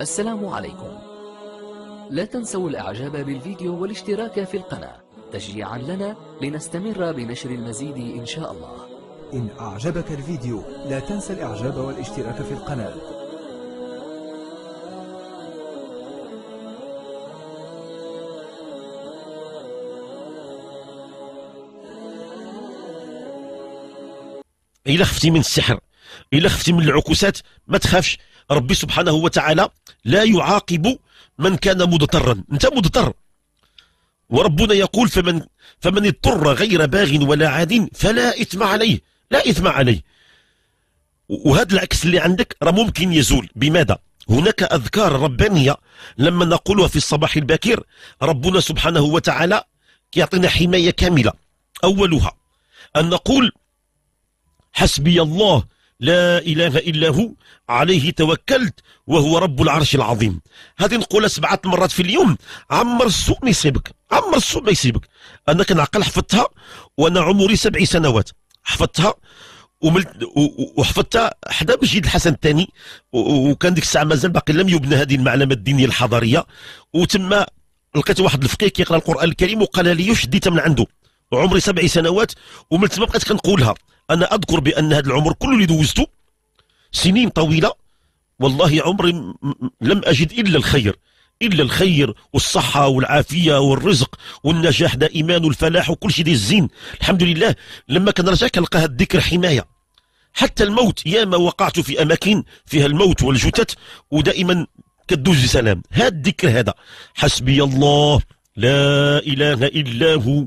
السلام عليكم لا تنسوا الاعجاب بالفيديو والاشتراك في القناة تشجيعا لنا لنستمر بنشر المزيد ان شاء الله إن أعجبك الفيديو لا تنسى الإعجاب والاشتراك في القناة إلا خفتي من السحر إلا خفتي من العكوسات ما تخافش ربي سبحانه وتعالى لا يعاقب من كان مضطرا انت مضطر وربنا يقول فمن فمن اضطر غير باغ ولا عاد فلا إثم عليه لا إثم عليه وهذا العكس اللي عندك راه ممكن يزول بماذا هناك أذكار ربانية لما نقولها في الصباح الباكر ربنا سبحانه وتعالى يعطينا حماية كاملة أولها أن نقول حسبي الله لا إله إلا هو عليه توكلت وهو رب العرش العظيم هذه نقولها سبعة مرات في اليوم عمر السوء ما يسيبك عمر السوء ما يسيبك أنا كنعقل حفظتها وأنا عمري سبع سنوات حفظتها وملت وحفظتها حدا مجيد الحسن الثاني وكان ديك الساعه مازال باقي لم يبنى هذه المعلمه الدينيه الحضاريه وتم لقيت واحد الفقيه كيقرا القران الكريم وقال لي شديتها من عنده عمري سبع سنوات ومن تما بقيت كنقولها أنا أذكر بأن هذا العمر كله اللي دوزته سنين طويلة والله عمري لم أجد إلا الخير إلا الخير والصحة والعافية والرزق والنجاح دائما والفلاح وكل شيء ديال الزين الحمد لله لما كنرجع كنلقى هذا الذكر حماية حتى الموت ياما وقعت في أماكن فيها الموت والجثث ودائما كدوز بسلام هذا الذكر هذا حسبي الله لا إله إلا هو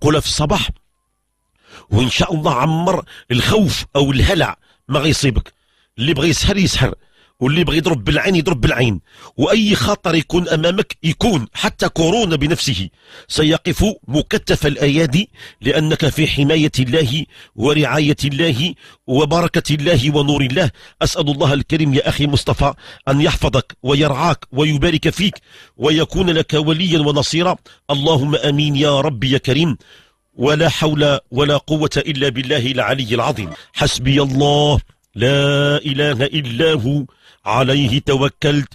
قولها في الصباح وان شاء الله عمر الخوف او الهلع ما غيصيبك اللي بغى يسهر يسهر واللي يبغى يضرب بالعين يضرب بالعين واي خطر يكون امامك يكون حتى كورونا بنفسه سيقف مكتف الايادي لانك في حمايه الله ورعايه الله وبركه الله ونور الله اسال الله الكريم يا اخي مصطفى ان يحفظك ويرعاك ويبارك فيك ويكون لك وليا ونصيرا اللهم امين يا ربي يا كريم ولا حول ولا قوه الا بالله العلي العظيم حسبي الله لا إله إلا هو عليه توكلت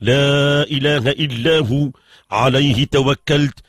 لا إله إلا هو عليه توكلت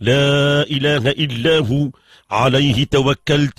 لا إله إلا هو عليه توكلت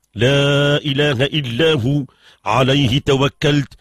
لا إله إلا هو عليه توكلت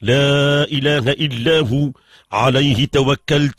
لا إله إلا هو عليه توكلت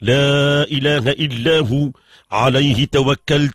لا إله إلا هو عليه توكلت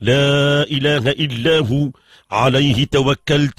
لا إله إلا هو عليه توكلت